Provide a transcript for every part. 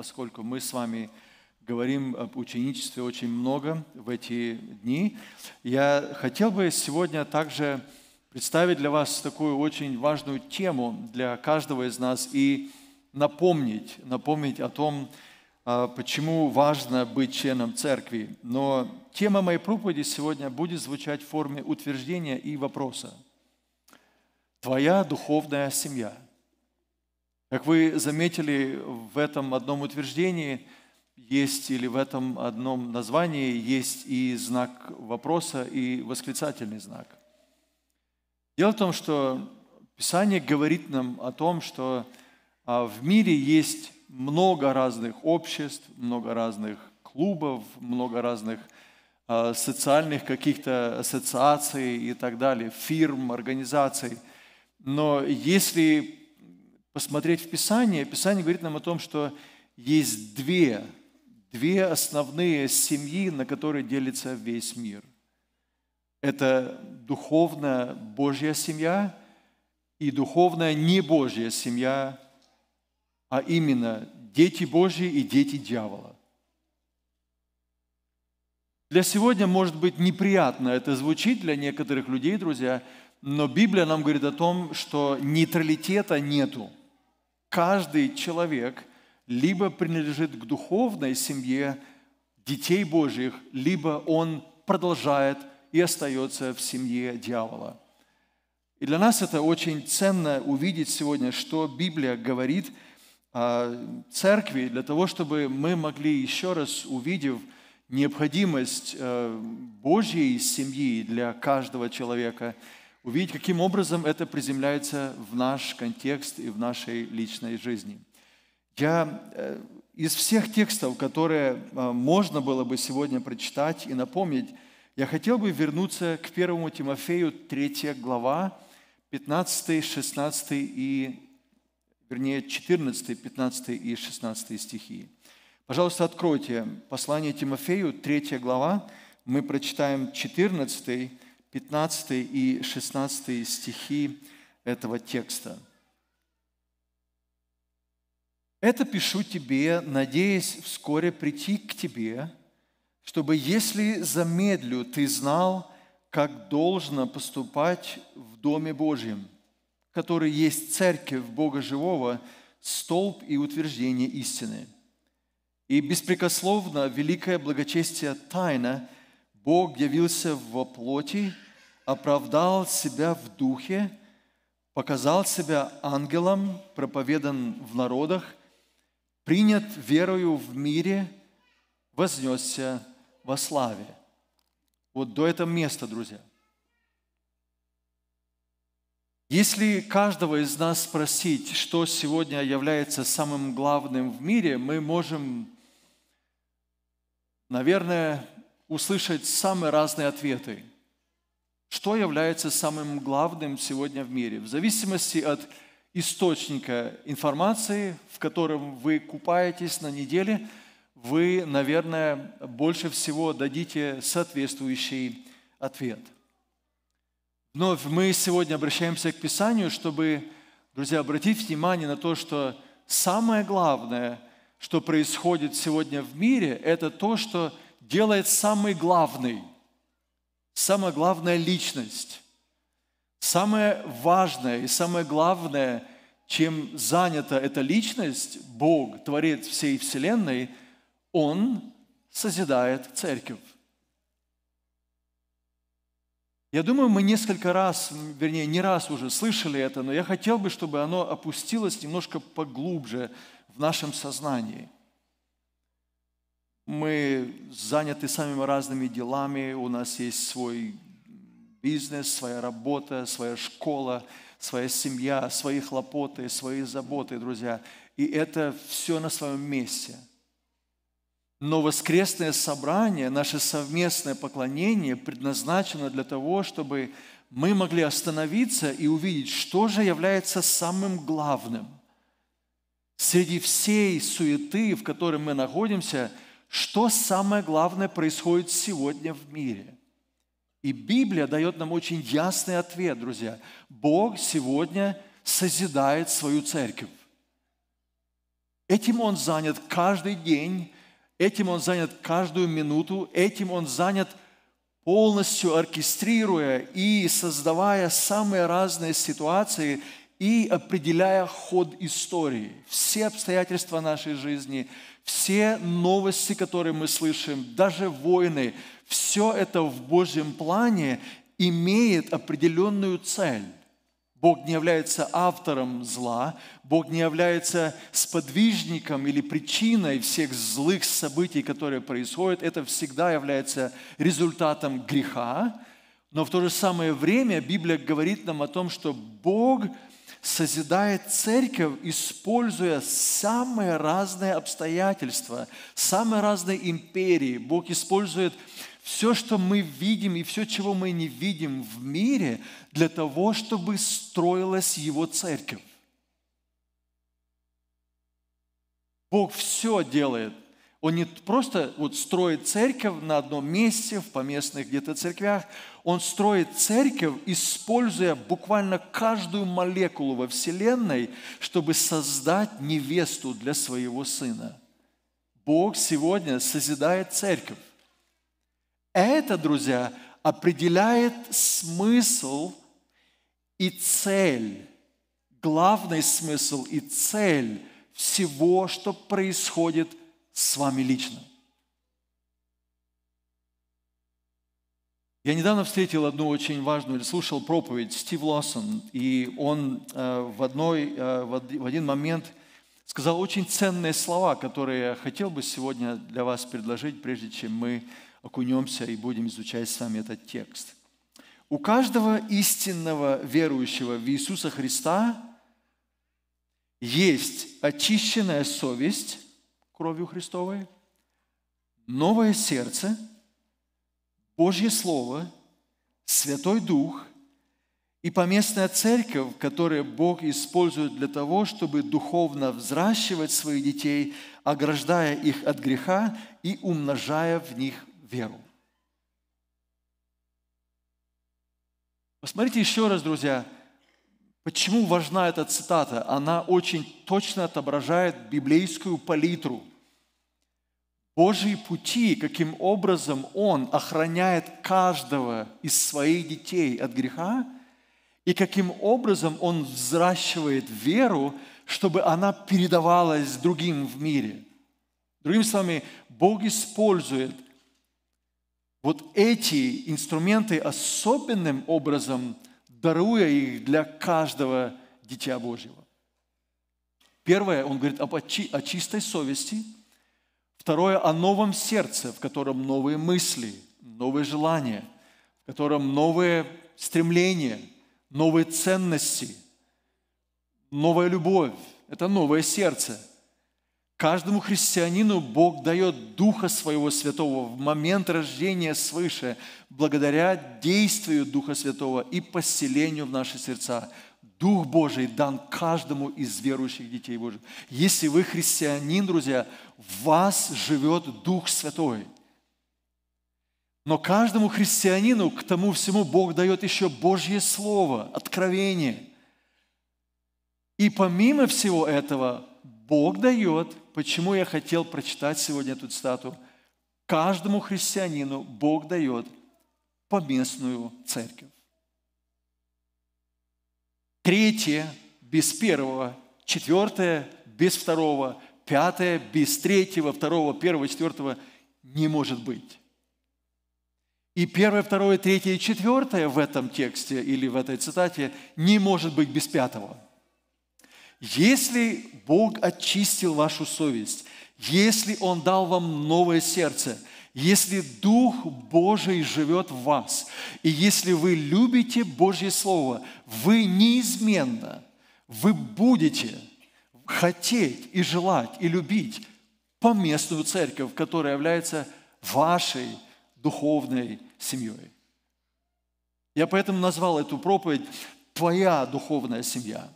поскольку мы с вами говорим об ученичестве очень много в эти дни. Я хотел бы сегодня также представить для вас такую очень важную тему для каждого из нас и напомнить, напомнить о том, а, почему важно быть членом церкви. Но тема моей проповеди сегодня будет звучать в форме утверждения и вопроса. Твоя духовная семья – как вы заметили, в этом одном утверждении есть, или в этом одном названии есть и знак вопроса, и восклицательный знак. Дело в том, что Писание говорит нам о том, что а, в мире есть много разных обществ, много разных клубов, много разных а, социальных каких-то ассоциаций и так далее, фирм, организаций. Но если посмотреть в Писание, Писание говорит нам о том, что есть две, две основные семьи, на которые делится весь мир. Это духовная Божья семья и духовная не Божья семья, а именно дети Божьи и дети дьявола. Для сегодня, может быть, неприятно это звучит для некоторых людей, друзья, но Библия нам говорит о том, что нейтралитета нету – каждый человек либо принадлежит к духовной семье детей Божьих, либо он продолжает и остается в семье дьявола. И для нас это очень ценно увидеть сегодня, что Библия говорит о церкви, для того, чтобы мы могли еще раз, увидев необходимость э, Божьей семьи для каждого человека – увидеть, каким образом это приземляется в наш контекст и в нашей личной жизни. Я э, из всех текстов, которые э, можно было бы сегодня прочитать и напомнить, я хотел бы вернуться к 1 Тимофею 3 глава, 15, 16 и, вернее, 14, 15 и 16 стихи. Пожалуйста, откройте послание Тимофею, 3 глава, мы прочитаем 14 15 и 16 стихи этого текста. «Это пишу тебе, надеясь вскоре прийти к тебе, чтобы, если замедлю, ты знал, как должно поступать в Доме Божьем, который есть церковь Бога Живого, столб и утверждение истины. И беспрекословно великое благочестие тайна – Бог явился во плоти, оправдал себя в духе, показал себя ангелом, проповедан в народах, принят верою в мире, вознесся во славе. Вот до этого места, друзья. Если каждого из нас спросить, что сегодня является самым главным в мире, мы можем, наверное, услышать самые разные ответы. Что является самым главным сегодня в мире? В зависимости от источника информации, в котором вы купаетесь на неделе, вы, наверное, больше всего дадите соответствующий ответ. Но мы сегодня обращаемся к Писанию, чтобы, друзья, обратить внимание на то, что самое главное, что происходит сегодня в мире, это то, что – делает самый главный, самая главная личность, самое важное и самое главное, чем занята эта личность, Бог, Творец всей Вселенной, Он созидает церковь. Я думаю, мы несколько раз, вернее, не раз уже слышали это, но я хотел бы, чтобы оно опустилось немножко поглубже в нашем сознании – мы заняты самыми разными делами, у нас есть свой бизнес, своя работа, своя школа, своя семья, свои хлопоты, свои заботы, друзья. И это все на своем месте. Но воскресное собрание, наше совместное поклонение предназначено для того, чтобы мы могли остановиться и увидеть, что же является самым главным. Среди всей суеты, в которой мы находимся – что самое главное происходит сегодня в мире. И Библия дает нам очень ясный ответ, друзья. Бог сегодня созидает свою церковь. Этим Он занят каждый день, этим Он занят каждую минуту, этим Он занят полностью оркестрируя и создавая самые разные ситуации и определяя ход истории. Все обстоятельства нашей жизни – все новости, которые мы слышим, даже войны, все это в Божьем плане имеет определенную цель. Бог не является автором зла, Бог не является сподвижником или причиной всех злых событий, которые происходят. Это всегда является результатом греха. Но в то же самое время Библия говорит нам о том, что Бог созидает церковь, используя самые разные обстоятельства, самые разные империи. Бог использует все, что мы видим и все, чего мы не видим в мире, для того, чтобы строилась Его церковь. Бог все делает – он не просто вот строит церковь на одном месте, в поместных где-то церквях. Он строит церковь, используя буквально каждую молекулу во Вселенной, чтобы создать невесту для своего сына. Бог сегодня созидает церковь. Это, друзья, определяет смысл и цель, главный смысл и цель всего, что происходит с вами лично. Я недавно встретил одну очень важную, или слушал проповедь Стив Лоссон, и он э, в, одной, э, в один момент сказал очень ценные слова, которые я хотел бы сегодня для вас предложить, прежде чем мы окунемся и будем изучать с вами этот текст. У каждого истинного верующего в Иисуса Христа есть очищенная совесть – кровью Христовой, новое сердце, Божье Слово, Святой Дух и поместная церковь, которую Бог использует для того, чтобы духовно взращивать своих детей, ограждая их от греха и умножая в них веру. Посмотрите еще раз, друзья – Почему важна эта цитата? Она очень точно отображает библейскую палитру. Божьи пути, каким образом Он охраняет каждого из своих детей от греха, и каким образом Он взращивает веру, чтобы она передавалась другим в мире. Другими словами, Бог использует вот эти инструменты особенным образом – даруя их для каждого дитя Божьего. Первое, он говорит об, о чистой совести. Второе, о новом сердце, в котором новые мысли, новые желания, в котором новые стремления, новые ценности, новая любовь. Это новое сердце – Каждому христианину Бог дает Духа Своего Святого в момент рождения свыше, благодаря действию Духа Святого и поселению в наши сердца. Дух Божий дан каждому из верующих детей Божьих. Если вы христианин, друзья, в вас живет Дух Святой. Но каждому христианину к тому всему Бог дает еще Божье Слово, откровение. И помимо всего этого, Бог дает, почему я хотел прочитать сегодня эту цитату каждому христианину Бог дает поместную церковь. Третье без первого, четвертое без второго, пятое без третьего, второго, первого, четвертого не может быть. И первое, второе, третье и четвертое в этом тексте или в этой цитате не может быть без пятого – если Бог очистил вашу совесть, если Он дал вам новое сердце, если Дух Божий живет в вас, и если вы любите Божье Слово, вы неизменно, вы будете хотеть и желать и любить поместную церковь, которая является вашей духовной семьей. Я поэтому назвал эту проповедь «Твоя духовная семья».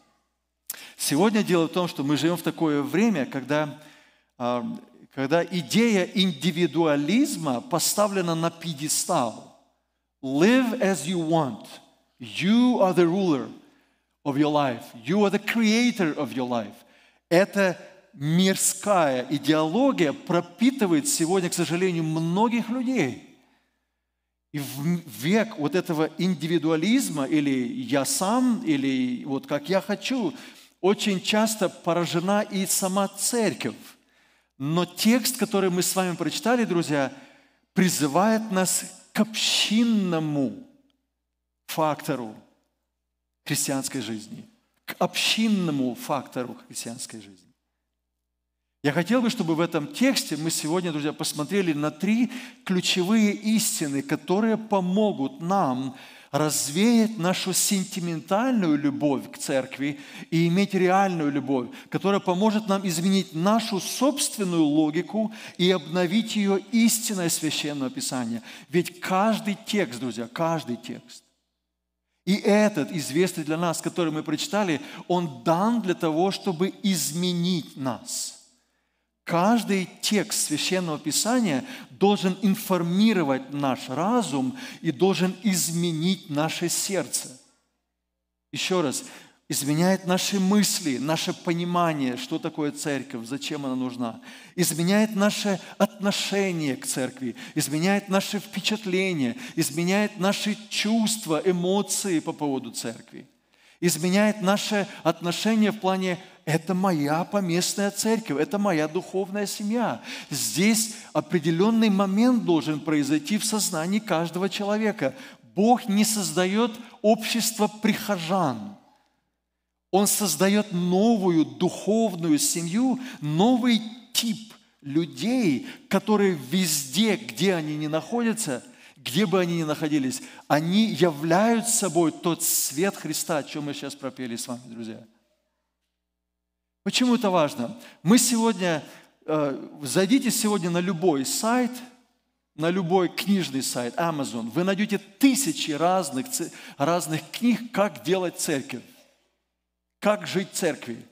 Сегодня дело в том, что мы живем в такое время, когда, а, когда идея индивидуализма поставлена на пьедестал. Live as you want. You are the ruler of your life. You are the creator of your life. Это мирская идеология пропитывает сегодня, к сожалению, многих людей – и в век вот этого индивидуализма, или я сам, или вот как я хочу, очень часто поражена и сама церковь. Но текст, который мы с вами прочитали, друзья, призывает нас к общинному фактору христианской жизни, к общинному фактору христианской жизни. Я хотел бы, чтобы в этом тексте мы сегодня, друзья, посмотрели на три ключевые истины, которые помогут нам развеет нашу сентиментальную любовь к церкви и иметь реальную любовь, которая поможет нам изменить нашу собственную логику и обновить ее истинное священное писание. Ведь каждый текст, друзья, каждый текст, и этот известный для нас, который мы прочитали, он дан для того, чтобы изменить нас – Каждый текст священного писания должен информировать наш разум и должен изменить наше сердце. Еще раз, изменяет наши мысли, наше понимание, что такое церковь, зачем она нужна, изменяет наше отношение к церкви, изменяет наши впечатления, изменяет наши чувства, эмоции по поводу церкви изменяет наше отношение в плане «это моя поместная церковь, это моя духовная семья». Здесь определенный момент должен произойти в сознании каждого человека. Бог не создает общество прихожан. Он создает новую духовную семью, новый тип людей, которые везде, где они не находятся – где бы они ни находились, они являют собой тот свет Христа, о чем мы сейчас пропели с вами, друзья. Почему это важно? Мы сегодня, э, зайдите сегодня на любой сайт, на любой книжный сайт, Amazon, вы найдете тысячи разных, разных книг, как делать церковь, как жить в церкви.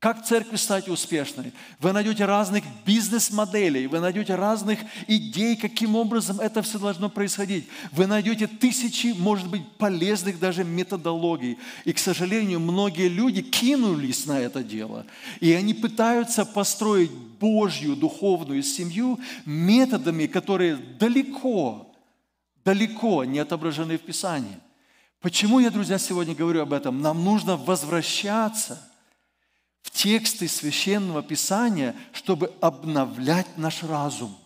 Как церкви стать успешной? Вы найдете разных бизнес-моделей, вы найдете разных идей, каким образом это все должно происходить. Вы найдете тысячи, может быть, полезных даже методологий. И, к сожалению, многие люди кинулись на это дело. И они пытаются построить Божью духовную семью методами, которые далеко, далеко не отображены в Писании. Почему я, друзья, сегодня говорю об этом? Нам нужно возвращаться – в тексты священного писания, чтобы обновлять наш разум.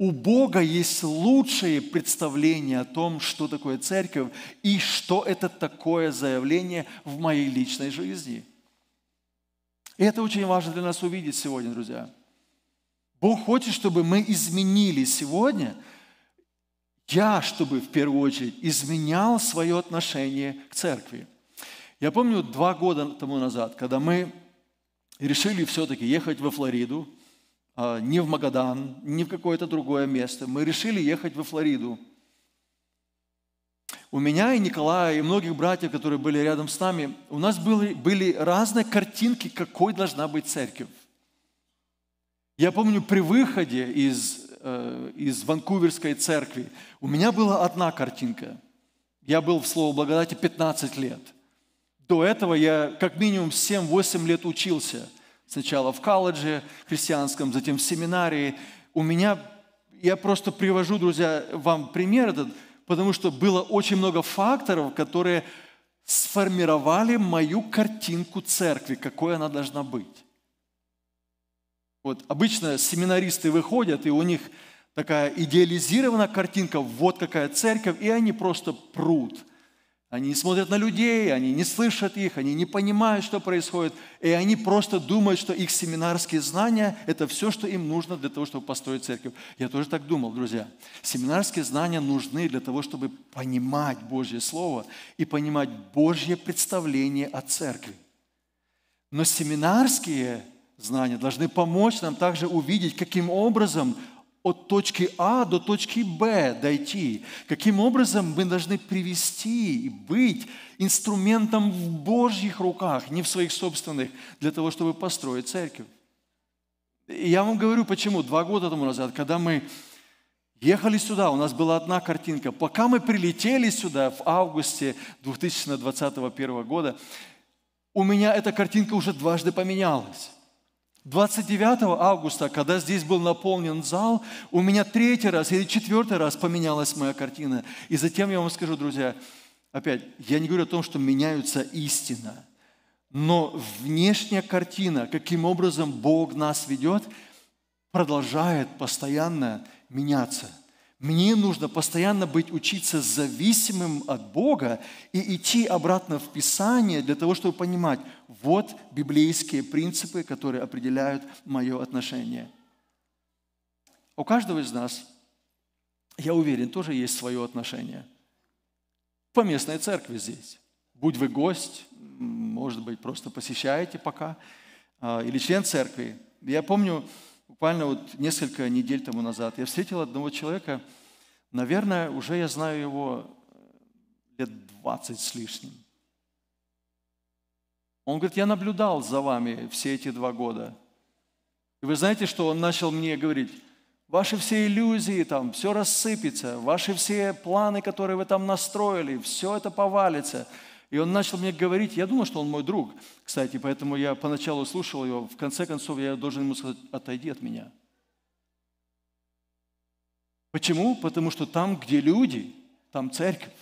У Бога есть лучшие представления о том, что такое церковь и что это такое заявление в моей личной жизни. И это очень важно для нас увидеть сегодня, друзья. Бог хочет, чтобы мы изменили сегодня. Я, чтобы в первую очередь изменял свое отношение к церкви. Я помню два года тому назад, когда мы решили все-таки ехать во Флориду, а, не в Магадан, не в какое-то другое место. Мы решили ехать во Флориду. У меня и Николая, и многих братьев, которые были рядом с нами, у нас были, были разные картинки, какой должна быть церковь. Я помню, при выходе из, э, из Ванкуверской церкви у меня была одна картинка. Я был в Слово Благодати 15 лет – до этого я как минимум 7-8 лет учился. Сначала в колледже христианском, затем в семинарии. У меня, я просто привожу, друзья, вам пример этот, потому что было очень много факторов, которые сформировали мою картинку церкви, какой она должна быть. Вот обычно семинаристы выходят, и у них такая идеализированная картинка, вот какая церковь, и они просто прут – они не смотрят на людей, они не слышат их, они не понимают, что происходит. И они просто думают, что их семинарские знания – это все, что им нужно для того, чтобы построить церковь. Я тоже так думал, друзья. Семинарские знания нужны для того, чтобы понимать Божье Слово и понимать Божье представление о церкви. Но семинарские знания должны помочь нам также увидеть, каким образом от точки А до точки Б дойти, каким образом мы должны привести и быть инструментом в Божьих руках, не в своих собственных, для того, чтобы построить церковь. И я вам говорю, почему. Два года тому назад, когда мы ехали сюда, у нас была одна картинка. Пока мы прилетели сюда в августе 2021 года, у меня эта картинка уже дважды поменялась. 29 августа, когда здесь был наполнен зал, у меня третий раз или четвертый раз поменялась моя картина. И затем я вам скажу, друзья, опять, я не говорю о том, что меняются истина, но внешняя картина, каким образом Бог нас ведет, продолжает постоянно меняться – мне нужно постоянно быть, учиться зависимым от Бога и идти обратно в Писание для того, чтобы понимать, вот библейские принципы, которые определяют мое отношение. У каждого из нас, я уверен, тоже есть свое отношение. По местной церкви здесь. Будь вы гость, может быть, просто посещаете пока, а, или член церкви. Я помню, буквально вот несколько недель тому назад я встретил одного человека, наверное, уже я знаю его э, лет 20 с лишним. Он говорит, я наблюдал за вами все эти два года. И вы знаете, что он начал мне говорить, ваши все иллюзии там, все рассыпется, ваши все планы, которые вы там настроили, все это повалится, и он начал мне говорить, я думал, что он мой друг, кстати, поэтому я поначалу слушал его, в конце концов я должен ему сказать, отойди от меня. Почему? Потому что там, где люди, там церковь.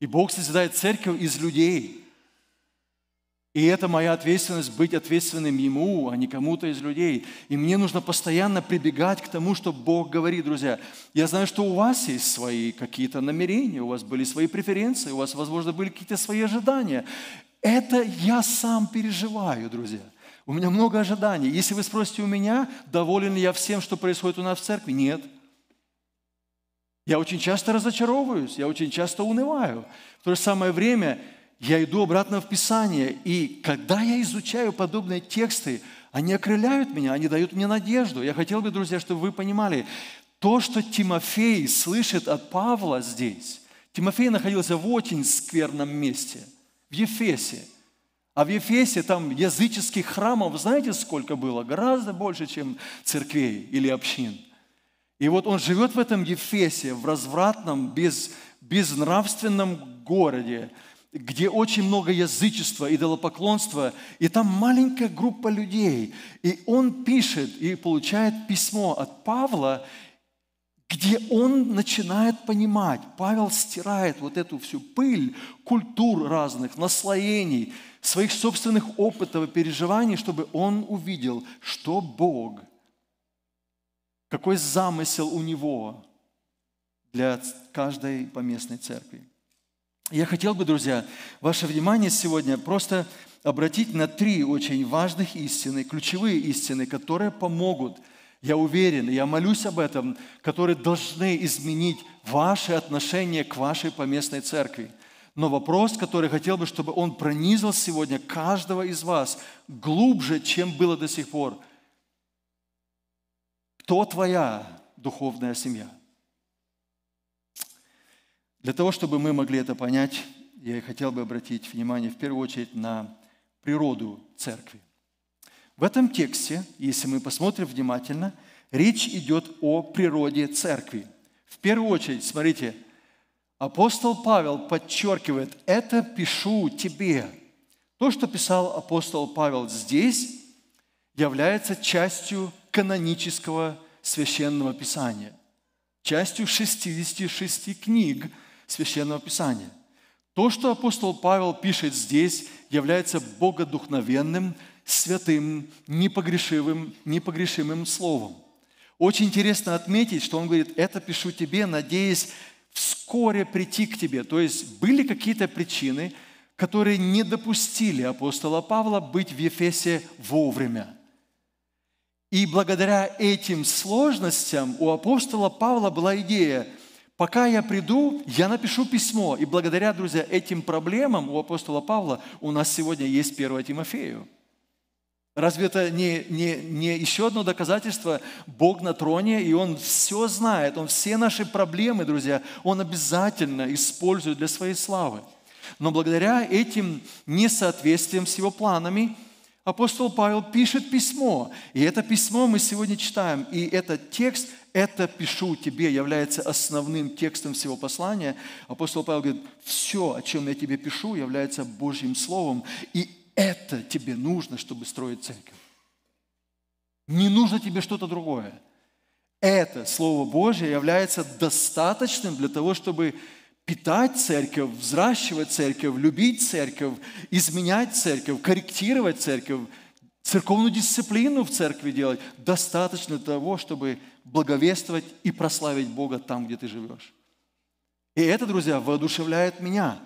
И Бог созидает церковь из людей. И это моя ответственность быть ответственным Ему, а не кому-то из людей. И мне нужно постоянно прибегать к тому, что Бог говорит, друзья. Я знаю, что у вас есть свои какие-то намерения, у вас были свои преференции, у вас, возможно, были какие-то свои ожидания. Это я сам переживаю, друзья. У меня много ожиданий. Если вы спросите у меня, доволен ли я всем, что происходит у нас в церкви, нет. Я очень часто разочаровываюсь, я очень часто унываю. В то же самое время я иду обратно в Писание, и когда я изучаю подобные тексты, они окрыляют меня, они дают мне надежду. Я хотел бы, друзья, чтобы вы понимали, то, что Тимофей слышит от Павла здесь, Тимофей находился в очень скверном месте, в Ефесе. А в Ефесе там языческих храмов, знаете, сколько было? Гораздо больше, чем церквей или общин. И вот он живет в этом Ефесе, в развратном, без, безнравственном городе – где очень много язычества, идолопоклонства, и там маленькая группа людей. И он пишет и получает письмо от Павла, где он начинает понимать, Павел стирает вот эту всю пыль культур разных, наслоений, своих собственных опытов и переживаний, чтобы он увидел, что Бог, какой замысел у него для каждой поместной церкви. Я хотел бы, друзья, ваше внимание сегодня просто обратить на три очень важных истины, ключевые истины, которые помогут, я уверен, я молюсь об этом, которые должны изменить ваше отношение к вашей поместной церкви. Но вопрос, который хотел бы, чтобы он пронизил сегодня каждого из вас глубже, чем было до сих пор. Кто твоя духовная семья? Для того, чтобы мы могли это понять, я хотел бы обратить внимание в первую очередь на природу церкви. В этом тексте, если мы посмотрим внимательно, речь идет о природе церкви. В первую очередь, смотрите, апостол Павел подчеркивает, это пишу тебе. То, что писал апостол Павел здесь, является частью канонического священного писания, частью 66 книг – Священного Писания. То, что апостол Павел пишет здесь, является богодухновенным, святым, непогрешивым, непогрешимым словом. Очень интересно отметить, что он говорит, это пишу тебе, надеясь вскоре прийти к тебе. То есть были какие-то причины, которые не допустили апостола Павла быть в Ефесе вовремя. И благодаря этим сложностям у апостола Павла была идея – Пока я приду, я напишу письмо. И благодаря, друзья, этим проблемам у апостола Павла у нас сегодня есть 1 Тимофею. Разве это не, не, не еще одно доказательство? Бог на троне, и Он все знает, Он все наши проблемы, друзья, Он обязательно использует для своей славы. Но благодаря этим несоответствиям с Его планами – апостол Павел пишет письмо, и это письмо мы сегодня читаем, и этот текст – это пишу тебе, является основным текстом всего послания. Апостол Павел говорит, все, о чем я тебе пишу, является Божьим Словом, и это тебе нужно, чтобы строить церковь. Не нужно тебе что-то другое. Это Слово Божье является достаточным для того, чтобы питать церковь, взращивать церковь, любить церковь, изменять церковь, корректировать церковь, церковную дисциплину в церкви делать. Достаточно того, чтобы благовествовать и прославить Бога там, где ты живешь. И это, друзья, воодушевляет меня.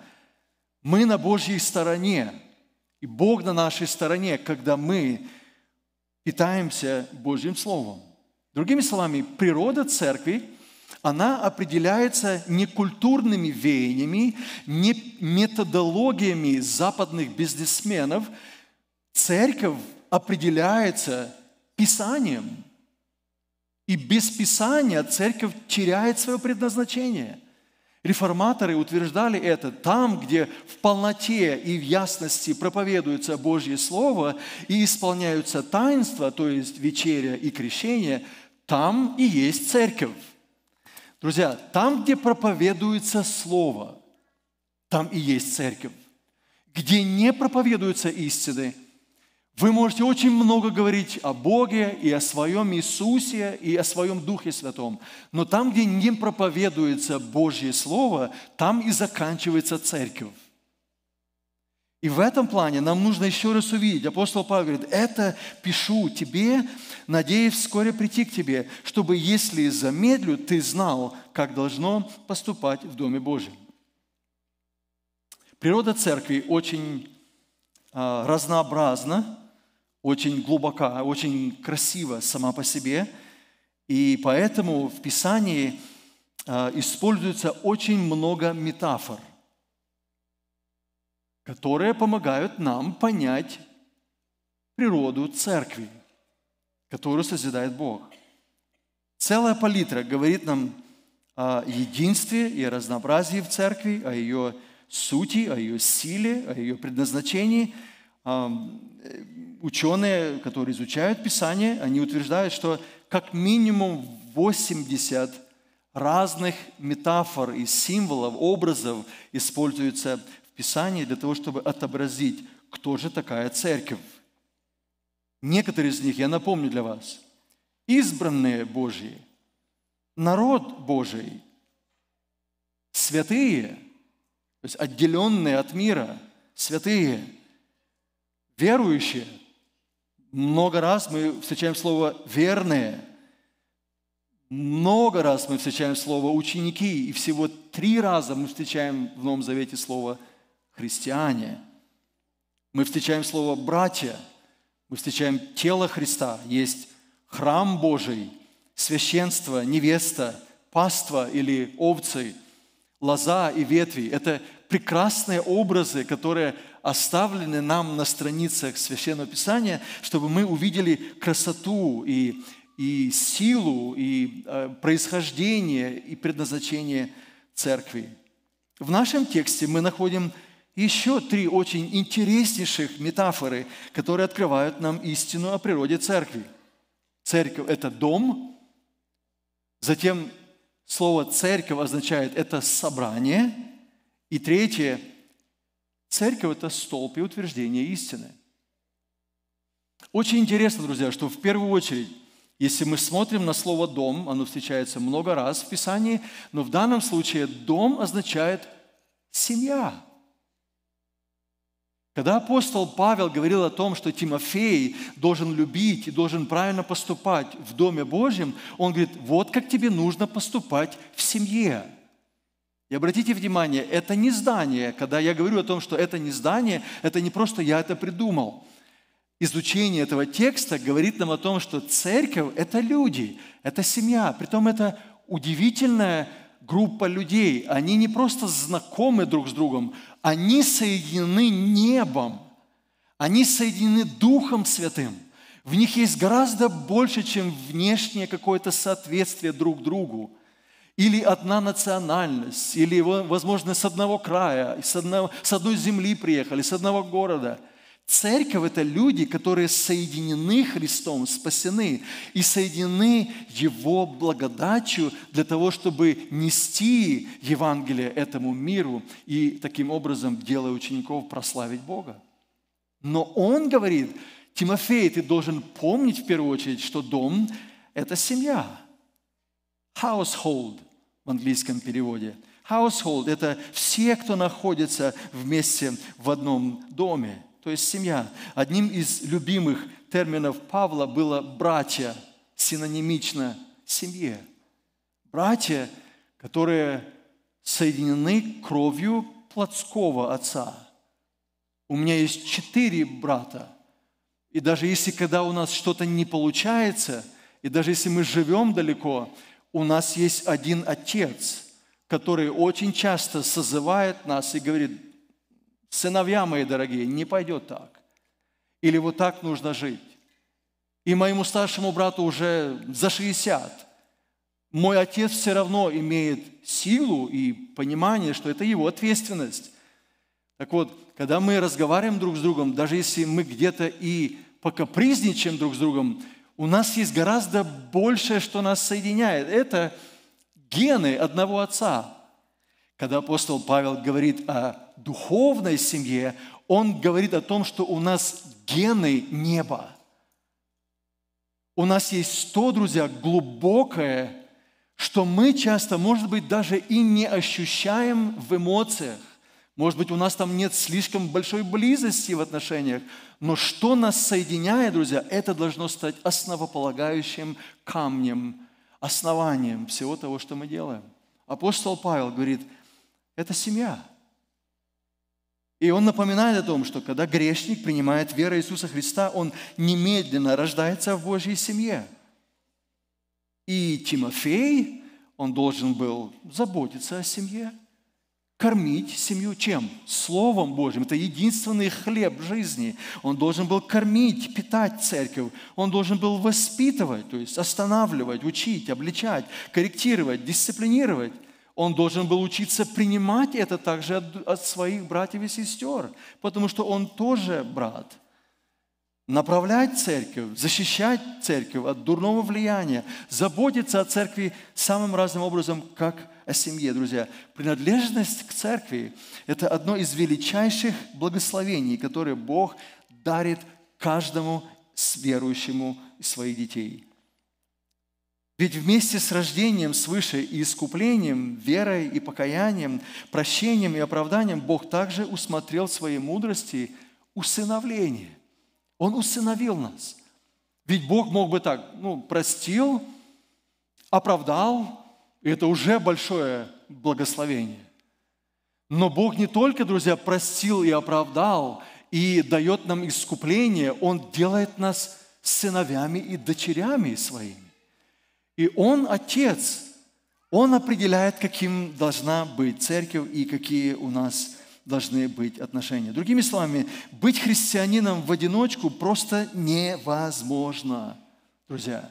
Мы на Божьей стороне, и Бог на нашей стороне, когда мы питаемся Божьим Словом. Другими словами, природа церкви, она определяется не культурными веяниями, не методологиями западных бизнесменов. Церковь определяется Писанием. И без Писания церковь теряет свое предназначение. Реформаторы утверждали это там, где в полноте и в ясности проповедуется Божье Слово и исполняются таинства, то есть вечеря и крещение, там и есть церковь. Друзья, там, где проповедуется Слово, там и есть церковь. Где не проповедуются истины, вы можете очень много говорить о Боге и о своем Иисусе и о своем Духе Святом, но там, где не проповедуется Божье Слово, там и заканчивается церковь. И в этом плане нам нужно еще раз увидеть. Апостол Павел говорит, это пишу тебе, надеясь вскоре прийти к тебе, чтобы, если замедлю, ты знал, как должно поступать в Доме Божьем. Природа церкви очень а, разнообразна, очень глубока, очень красива сама по себе. И поэтому в Писании а, используется очень много метафор, которые помогают нам понять природу церкви, которую созидает Бог. Целая палитра говорит нам о единстве и разнообразии в церкви, о ее сути, о ее силе, о ее предназначении э, ученые, которые изучают Писание, они утверждают, что как минимум 80 разных метафор и символов, образов используются в Писании для того, чтобы отобразить, кто же такая церковь. Некоторые из них, я напомню для вас, избранные Божьи, народ Божий, святые, то есть отделенные от мира, святые, верующие – много раз мы встречаем слово «верные», много раз мы встречаем слово «ученики», и всего три раза мы встречаем в Новом Завете слово «христиане». Мы встречаем слово «братья», мы встречаем тело Христа, есть храм Божий, священство, невеста, паства или овцы, лоза и ветви. Это прекрасные образы, которые оставлены нам на страницах Священного Писания, чтобы мы увидели красоту и, и силу, и э, происхождение, и предназначение церкви. В нашем тексте мы находим еще три очень интереснейших метафоры, которые открывают нам истину о природе церкви. Церковь – это дом, затем слово «церковь» означает – это собрание, и третье – Церковь – это столб и утверждение истины. Очень интересно, друзья, что в первую очередь, если мы смотрим на слово «дом», оно встречается много раз в Писании, но в данном случае «дом» означает «семья». Когда апостол Павел говорил о том, что Тимофей должен любить и должен правильно поступать в Доме Божьем, он говорит, вот как тебе нужно поступать в семье – и обратите внимание, это не здание. Когда я говорю о том, что это не здание, это не просто я это придумал. Изучение этого текста говорит нам о том, что церковь – это люди, это семья. Притом это удивительная группа людей. Они не просто знакомы друг с другом, они соединены небом, они соединены Духом Святым. В них есть гораздо больше, чем внешнее какое-то соответствие друг другу или одна национальность, или, возможно, с одного края, с, одного, с одной земли приехали, с одного города. Церковь – это люди, которые соединены Христом, спасены и соединены Его благодатью для того, чтобы нести Евангелие этому миру и таким образом, делая учеников, прославить Бога. Но Он говорит, Тимофей, ты должен помнить в первую очередь, что дом – это семья – household в английском переводе. Household – это все, кто находится вместе в одном доме, то есть семья. Одним из любимых терминов Павла было «братья», синонимично семье. Братья, которые соединены кровью плотского отца. У меня есть четыре брата. И даже если когда у нас что-то не получается, и даже если мы живем далеко, у нас есть один Отец, который очень часто созывает нас и говорит, сыновья мои дорогие, не пойдет так. Или вот так нужно жить. И моему старшему брату уже за 60. Мой отец все равно имеет силу и понимание, что это его ответственность. Так вот, когда мы разговариваем друг с другом, даже если мы где-то и покапризничаем друг с другом, у нас есть гораздо большее, что нас соединяет. Это гены одного отца. Когда апостол Павел говорит о духовной семье, он говорит о том, что у нас гены неба. У нас есть то, друзья, глубокое, что мы часто, может быть, даже и не ощущаем в эмоциях. Может быть, у нас там нет слишком большой близости в отношениях, но что нас соединяет, друзья, это должно стать основополагающим камнем, основанием всего того, что мы делаем. Апостол Павел говорит, это семья. И он напоминает о том, что когда грешник принимает веру Иисуса Христа, он немедленно рождается в Божьей семье. И Тимофей, он должен был заботиться о семье – кормить семью чем? Словом Божьим. Это единственный хлеб жизни. Он должен был кормить, питать церковь. Он должен был воспитывать, то есть останавливать, учить, обличать, корректировать, дисциплинировать. Он должен был учиться принимать это также от, от своих братьев и сестер, потому что он тоже брат – направлять церковь, защищать церковь от дурного влияния, заботиться о церкви самым разным образом, как о семье, друзья. Принадлежность к церкви – это одно из величайших благословений, которые Бог дарит каждому верующему своих детей. Ведь вместе с рождением свыше и искуплением, верой и покаянием, прощением и оправданием Бог также усмотрел в своей мудрости усыновление. Он усыновил нас. Ведь Бог мог бы так, ну, простил, оправдал, и это уже большое благословение. Но Бог не только, друзья, простил и оправдал, и дает нам искупление, Он делает нас сыновями и дочерями своими. И Он Отец, Он определяет, каким должна быть церковь и какие у нас должны быть отношения. Другими словами, быть христианином в одиночку просто невозможно, друзья.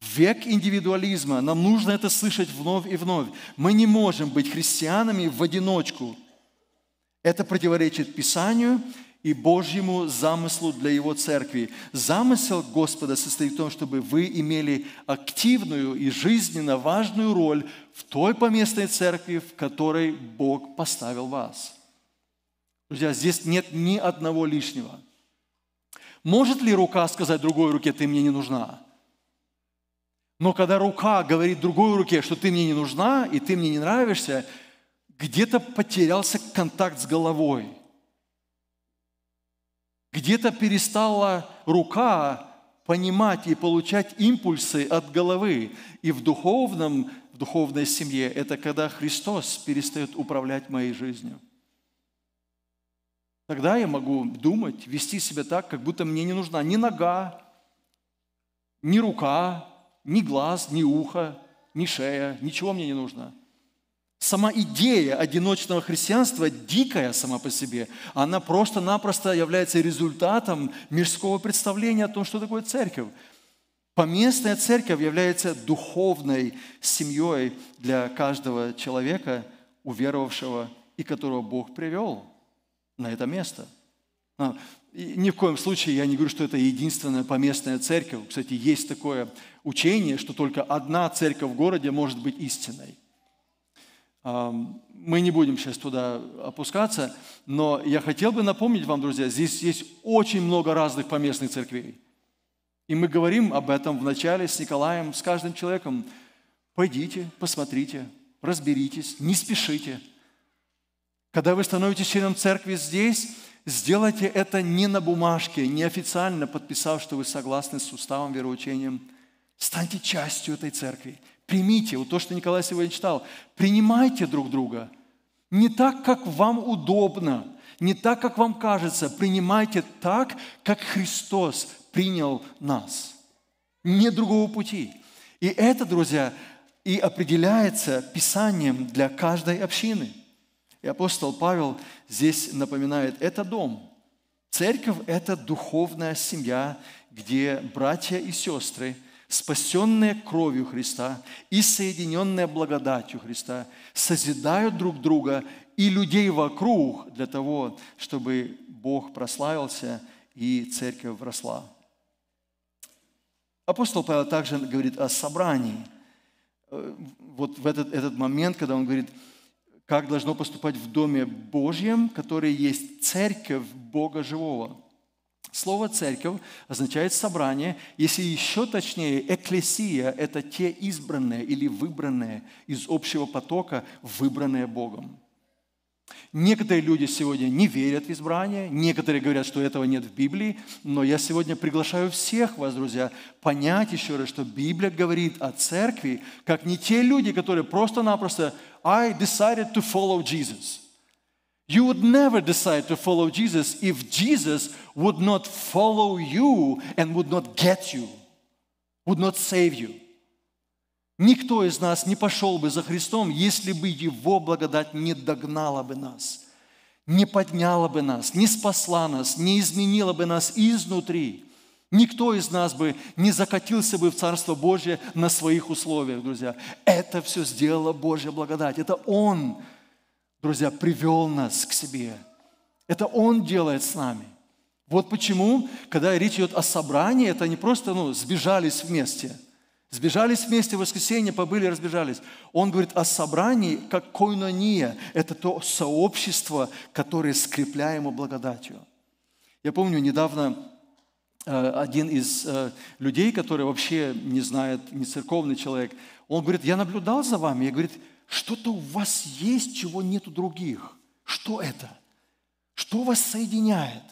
Век индивидуализма. Нам нужно это слышать вновь и вновь. Мы не можем быть христианами в одиночку. Это противоречит Писанию и Божьему замыслу для Его церкви. Замысел Господа состоит в том, чтобы вы имели активную и жизненно важную роль в той поместной церкви, в которой Бог поставил вас. Друзья, здесь нет ни одного лишнего. Может ли рука сказать другой руке, ты мне не нужна? Но когда рука говорит другой руке, что ты мне не нужна и ты мне не нравишься, где-то потерялся контакт с головой. Где-то перестала рука понимать и получать импульсы от головы. И в духовном, в духовной семье это когда Христос перестает управлять моей жизнью. Тогда я могу думать, вести себя так, как будто мне не нужна ни нога, ни рука, ни глаз, ни ухо, ни шея, ничего мне не нужно. Сама идея одиночного христианства дикая сама по себе. Она просто-напросто является результатом мирского представления о том, что такое церковь. Поместная церковь является духовной семьей для каждого человека, уверовавшего и которого Бог привел на это место. А, ни в коем случае я не говорю, что это единственная поместная церковь. Кстати, есть такое учение, что только одна церковь в городе может быть истинной. Мы не будем сейчас туда опускаться, но я хотел бы напомнить вам, друзья, здесь есть очень много разных поместных церквей. И мы говорим об этом в начале с Николаем, с каждым человеком. Пойдите, посмотрите, разберитесь, не спешите. Когда вы становитесь членом церкви здесь, сделайте это не на бумажке, не официально подписав, что вы согласны с уставом, вероучением – Станьте частью этой церкви. Примите, вот то, что Николай сегодня читал, принимайте друг друга. Не так, как вам удобно, не так, как вам кажется. Принимайте так, как Христос принял нас. Нет другого пути. И это, друзья, и определяется Писанием для каждой общины. И апостол Павел здесь напоминает, это дом. Церковь – это духовная семья, где братья и сестры – спасенные кровью Христа и соединенные благодатью Христа, созидают друг друга и людей вокруг для того, чтобы Бог прославился и церковь росла. Апостол Павел также говорит о собрании. Э, вот в этот, этот момент, когда он говорит, как должно поступать в Доме Божьем, который есть церковь Бога Живого – Слово «церковь» означает «собрание». Если еще точнее, «экклесия» – это те избранные или выбранные из общего потока, выбранные Богом. Некоторые люди сегодня не верят в избрание, некоторые говорят, что этого нет в Библии, но я сегодня приглашаю всех вас, друзья, понять еще раз, что Библия говорит о церкви, как не те люди, которые просто-напросто «I decided to follow Jesus». You would never decide to follow Jesus if Jesus would not follow you and would not get you, would not save you. Никто из нас не пошел бы за Христом, если бы Его благодать не догнала бы нас, не подняла бы нас, не спасла нас, не изменила бы нас изнутри. Никто из нас бы не закатился бы в Царство Божье на своих условиях, друзья. Это все сделала Божья благодать. Это Он – друзья, привел нас к себе. Это Он делает с нами. Вот почему, когда речь идет о собрании, это не просто ну, сбежались вместе. Сбежались вместе в воскресенье, побыли, разбежались. Он говорит о собрании, как койнония. Это то сообщество, которое скрепляемо благодатью. Я помню, недавно э, один из э, людей, который вообще не знает, не церковный человек, он говорит, я наблюдал за вами. Я, говорит, что-то у вас есть, чего нет у других. Что это? Что вас соединяет?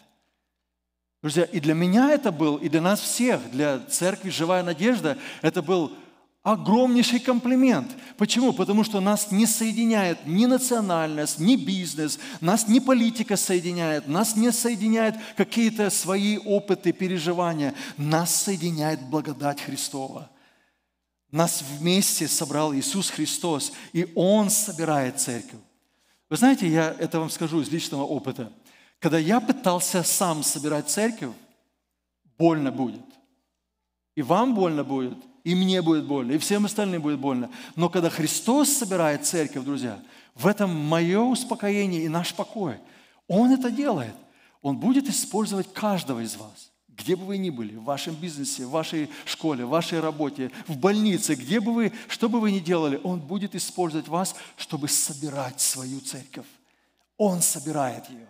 Друзья, и для меня это был, и для нас всех, для церкви «Живая надежда» это был огромнейший комплимент. Почему? Потому что нас не соединяет ни национальность, ни бизнес, нас не политика соединяет, нас не соединяет какие-то свои опыты, переживания, нас соединяет благодать Христова – нас вместе собрал Иисус Христос, и Он собирает церковь. Вы знаете, я это вам скажу из личного опыта. Когда я пытался сам собирать церковь, больно будет. И вам больно будет, и мне будет больно, и всем остальным будет больно. Но когда Христос собирает церковь, друзья, в этом мое успокоение и наш покой. Он это делает. Он будет использовать каждого из вас. Где бы вы ни были, в вашем бизнесе, в вашей школе, в вашей работе, в больнице, где бы вы, что бы вы ни делали, Он будет использовать вас, чтобы собирать свою церковь. Он собирает ее.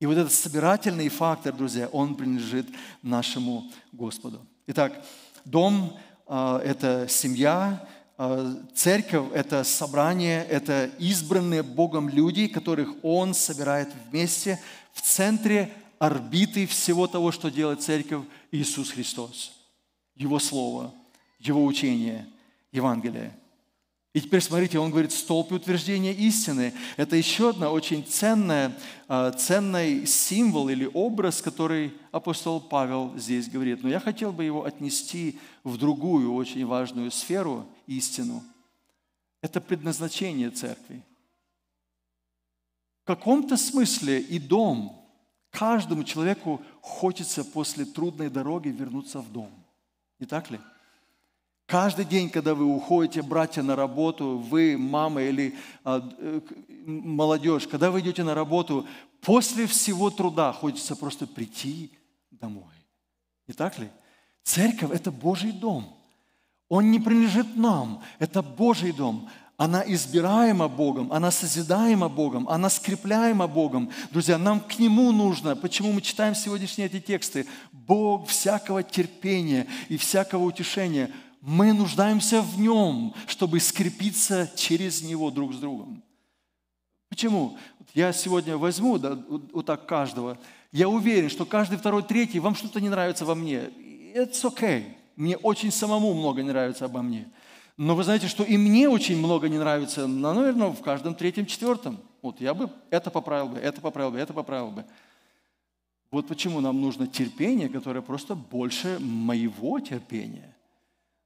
И вот этот собирательный фактор, друзья, он принадлежит нашему Господу. Итак, дом а, – это семья, а, церковь – это собрание, это избранные Богом люди, которых Он собирает вместе в центре орбиты всего того, что делает Церковь, Иисус Христос. Его Слово, Его учение, Евангелие. И теперь смотрите, он говорит, столб утверждения истины. Это еще одна очень ценная, а, ценный символ или образ, который апостол Павел здесь говорит. Но я хотел бы его отнести в другую очень важную сферу – истину. Это предназначение церкви. В каком-то смысле и дом – Каждому человеку хочется после трудной дороги вернуться в дом. Не так ли? Каждый день, когда вы уходите, братья, на работу, вы, мама или а, э, молодежь, когда вы идете на работу, после всего труда хочется просто прийти домой. Не так ли? Церковь – это Божий дом. Он не принадлежит нам, это Божий дом она избираема Богом, она созидаема Богом, она скрепляема Богом. Друзья, нам к Нему нужно, почему мы читаем сегодняшние эти тексты, Бог всякого терпения и всякого утешения. Мы нуждаемся в Нем, чтобы скрепиться через Него друг с другом. Почему? Я сегодня возьму да, вот так каждого. Я уверен, что каждый второй, третий, вам что-то не нравится во мне. It's okay. Мне очень самому много не нравится обо мне – но вы знаете, что и мне очень много не нравится, ну, наверное, в каждом третьем, четвертом. Вот я бы это поправил бы, это поправил бы, это поправил бы. Вот почему нам нужно терпение, которое просто больше моего терпения.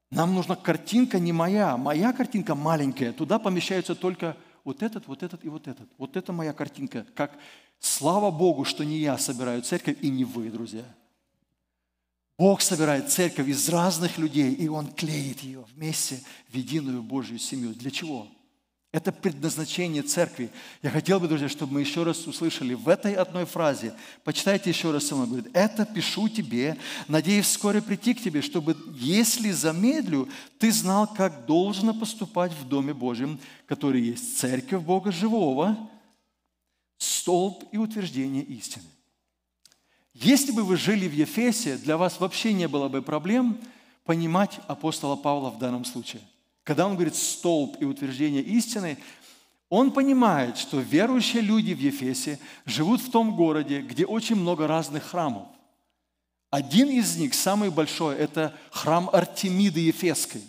Нам нужна картинка не моя. Моя картинка маленькая. Туда помещаются только вот этот, вот этот и вот этот. Вот это моя картинка. Как слава Богу, что не я собираю церковь и не вы, друзья. Бог собирает церковь из разных людей, и Он клеит ее вместе в единую Божью семью. Для чего? Это предназначение церкви. Я хотел бы, друзья, чтобы мы еще раз услышали в этой одной фразе. Почитайте еще раз со мной. Говорит, это пишу тебе, надеюсь скоро прийти к тебе, чтобы, если замедлю, ты знал, как должно поступать в Доме Божьем, который есть церковь Бога Живого, столб и утверждение истины. Если бы вы жили в Ефесе, для вас вообще не было бы проблем понимать апостола Павла в данном случае. Когда он говорит «столб и утверждение истины», он понимает, что верующие люди в Ефесе живут в том городе, где очень много разных храмов. Один из них, самый большой, это храм Артемиды Ефесской.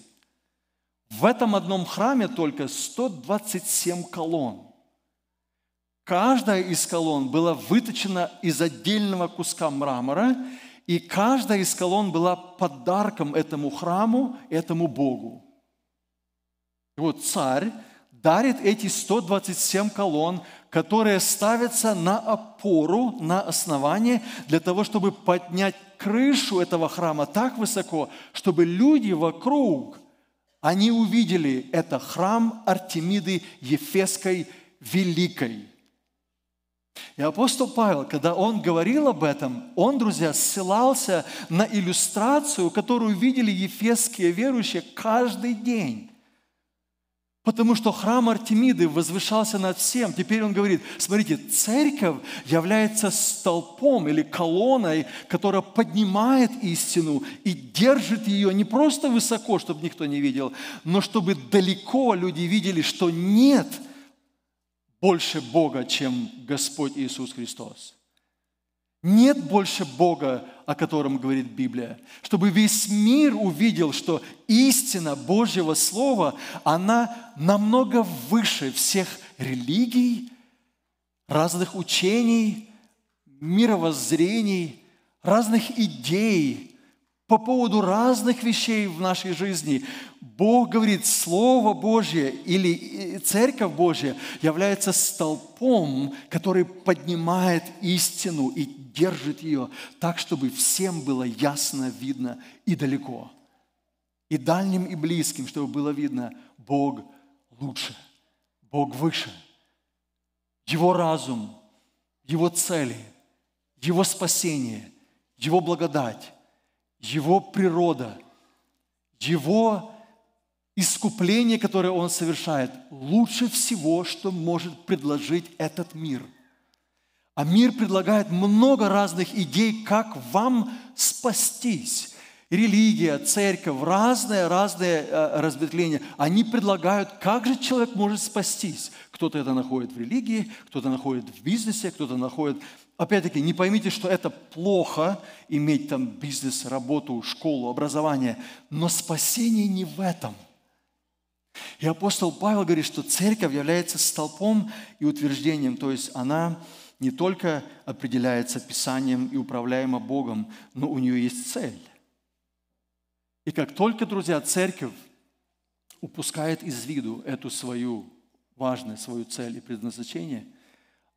В этом одном храме только 127 колонн. Каждая из колонн была выточена из отдельного куска мрамора, и каждая из колонн была подарком этому храму, этому Богу. И вот царь дарит эти 127 колонн, которые ставятся на опору, на основание, для того, чтобы поднять крышу этого храма так высоко, чтобы люди вокруг, они увидели это храм Артемиды Ефесской Великой – и апостол Павел, когда он говорил об этом, он, друзья, ссылался на иллюстрацию, которую видели ефесские верующие каждый день. Потому что храм Артемиды возвышался над всем. Теперь он говорит, смотрите, церковь является столпом или колонной, которая поднимает истину и держит ее не просто высоко, чтобы никто не видел, но чтобы далеко люди видели, что нет – больше Бога, чем Господь Иисус Христос. Нет больше Бога, о котором говорит Библия, чтобы весь мир увидел, что истина Божьего Слова, она намного выше всех религий, разных учений, мировоззрений, разных идей, по поводу разных вещей в нашей жизни. Бог говорит, Слово Божье или э, Церковь Божья является столпом, который поднимает истину и держит ее так, чтобы всем было ясно, видно и далеко. И дальним, и близким, чтобы было видно, Бог лучше, Бог выше. Его разум, Его цели, Его спасение, Его благодать, его природа, Его искупление, которое Он совершает, лучше всего, что может предложить этот мир. А мир предлагает много разных идей, как вам спастись. Религия, церковь, разные-разные э, разветвления, они предлагают, как же человек может спастись. Кто-то это находит в религии, кто-то находит в бизнесе, кто-то находит Опять-таки, не поймите, что это плохо иметь там бизнес, работу, школу, образование, но спасение не в этом. И апостол Павел говорит, что церковь является столпом и утверждением, то есть она не только определяется Писанием и управляема Богом, но у нее есть цель. И как только, друзья, церковь упускает из виду эту свою важную, свою цель и предназначение,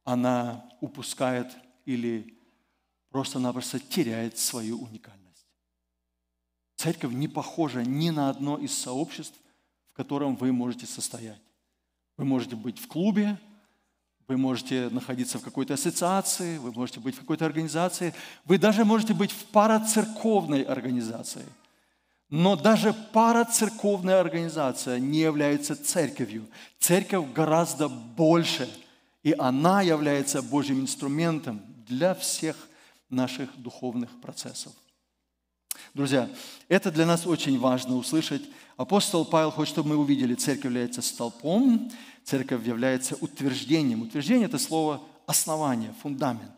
она упускает или просто-напросто теряет свою уникальность. Церковь не похожа ни на одно из сообществ, в котором вы можете состоять. Вы можете быть в клубе, вы можете находиться в какой-то ассоциации, вы можете быть в какой-то организации, вы даже можете быть в парацерковной организации. Но даже парацерковная организация не является церковью. Церковь гораздо больше, и она является Божьим инструментом, для всех наших духовных процессов. Друзья, это для нас очень важно услышать. Апостол Павел хочет, чтобы мы увидели, церковь является столпом, церковь является утверждением. Утверждение – это слово основание, фундамент.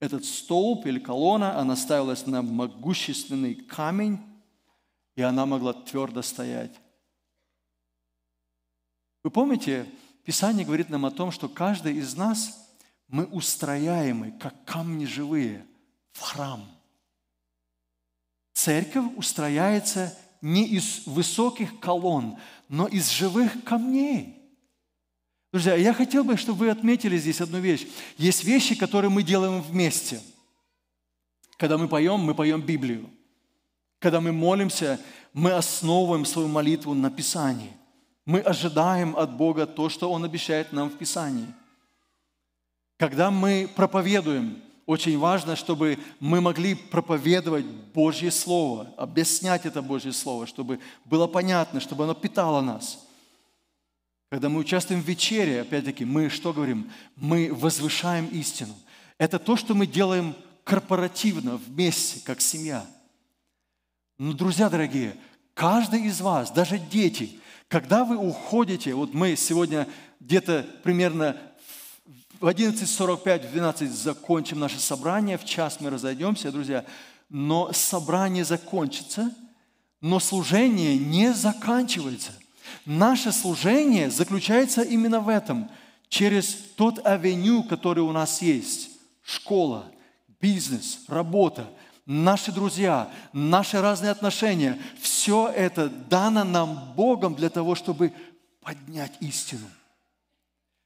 Этот столб или колонна, она ставилась на могущественный камень, и она могла твердо стоять. Вы помните, Писание говорит нам о том, что каждый из нас мы устрояемы, как камни живые, в храм. Церковь устрояется не из высоких колонн, но из живых камней. Друзья, я хотел бы, чтобы вы отметили здесь одну вещь. Есть вещи, которые мы делаем вместе. Когда мы поем, мы поем Библию. Когда мы молимся, мы основываем свою молитву на Писании. Мы ожидаем от Бога то, что Он обещает нам в Писании – когда мы проповедуем, очень важно, чтобы мы могли проповедовать Божье Слово, объяснять это Божье Слово, чтобы было понятно, чтобы оно питало нас. Когда мы участвуем в вечере, опять-таки, мы что говорим? Мы возвышаем истину. Это то, что мы делаем корпоративно, вместе, как семья. Но, друзья дорогие, каждый из вас, даже дети, когда вы уходите, вот мы сегодня где-то примерно в 11.45, в 12 закончим наше собрание, в час мы разойдемся, друзья. Но собрание закончится, но служение не заканчивается. Наше служение заключается именно в этом, через тот авеню, который у нас есть. Школа, бизнес, работа, наши друзья, наши разные отношения. Все это дано нам Богом для того, чтобы поднять истину,